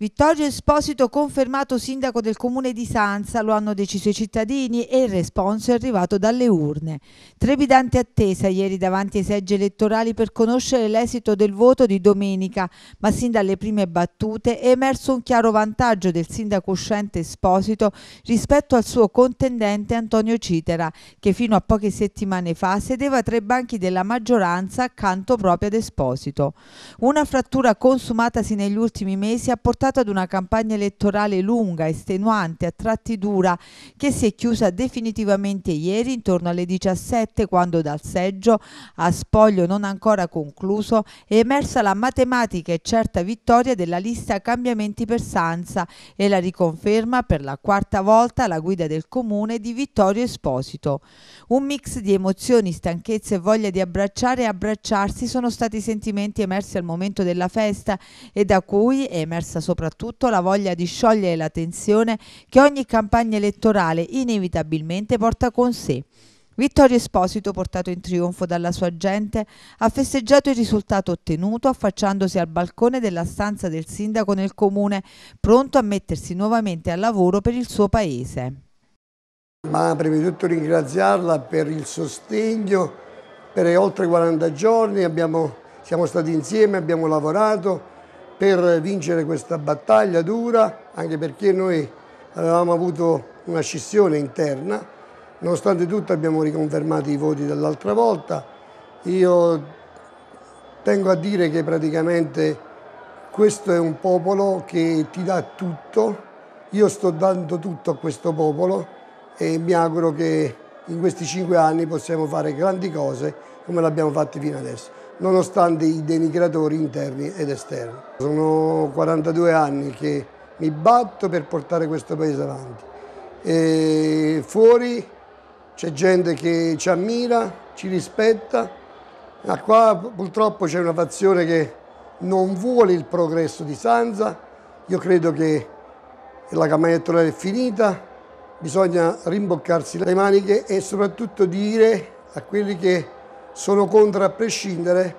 Vittorio Esposito confermato sindaco del comune di Sanza, lo hanno deciso i cittadini e il responso è arrivato dalle urne. Trepidante attesa ieri davanti ai seggi elettorali per conoscere l'esito del voto di domenica, ma sin dalle prime battute è emerso un chiaro vantaggio del sindaco uscente Esposito rispetto al suo contendente Antonio Citera, che fino a poche settimane fa sedeva tra i banchi della maggioranza accanto proprio ad Esposito. Una frattura consumatasi negli ultimi mesi ha portato passata ad una campagna elettorale lunga, estenuante, a tratti dura, che si è chiusa definitivamente ieri intorno alle 17 quando dal seggio, a spoglio non ancora concluso, è emersa la matematica e certa vittoria della lista Cambiamenti per Sanza e la riconferma per la quarta volta la guida del comune di Vittorio Esposito. Un mix di emozioni, stanchezza e voglia di abbracciare e abbracciarsi sono stati i sentimenti emersi al momento della festa e da cui è emersa soprattutto soprattutto la voglia di sciogliere la tensione che ogni campagna elettorale inevitabilmente porta con sé. Vittorio Esposito, portato in trionfo dalla sua gente, ha festeggiato il risultato ottenuto affacciandosi al balcone della stanza del sindaco nel comune, pronto a mettersi nuovamente al lavoro per il suo paese. Ma prima di tutto ringraziarla per il sostegno, per oltre 40 giorni abbiamo, siamo stati insieme, abbiamo lavorato, per vincere questa battaglia dura, anche perché noi avevamo avuto una scissione interna, nonostante tutto abbiamo riconfermato i voti dell'altra volta. Io tengo a dire che praticamente questo è un popolo che ti dà tutto, io sto dando tutto a questo popolo e mi auguro che in questi cinque anni possiamo fare grandi cose come l'abbiamo fatto fino adesso nonostante i denigratori interni ed esterni. Sono 42 anni che mi batto per portare questo paese avanti. E fuori c'è gente che ci ammira, ci rispetta, ma qua purtroppo c'è una fazione che non vuole il progresso di Sanza. Io credo che la campagna elettorale è finita, bisogna rimboccarsi le maniche e soprattutto dire a quelli che sono contro a prescindere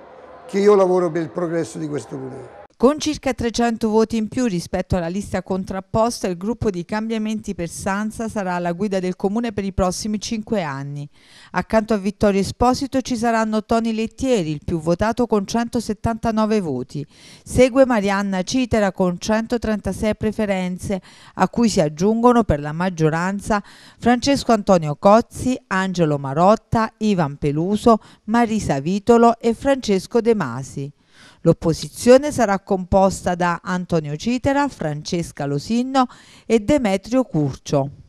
che io lavoro per il progresso di questo comune. Con circa 300 voti in più rispetto alla lista contrapposta, il gruppo di cambiamenti per Sanza sarà alla guida del comune per i prossimi cinque anni. Accanto a Vittorio Esposito ci saranno Toni Lettieri, il più votato con 179 voti. Segue Marianna Citera con 136 preferenze, a cui si aggiungono per la maggioranza Francesco Antonio Cozzi, Angelo Marotta, Ivan Peluso, Marisa Vitolo e Francesco De Masi. L'opposizione sarà composta da Antonio Citera, Francesca Losinno e Demetrio Curcio.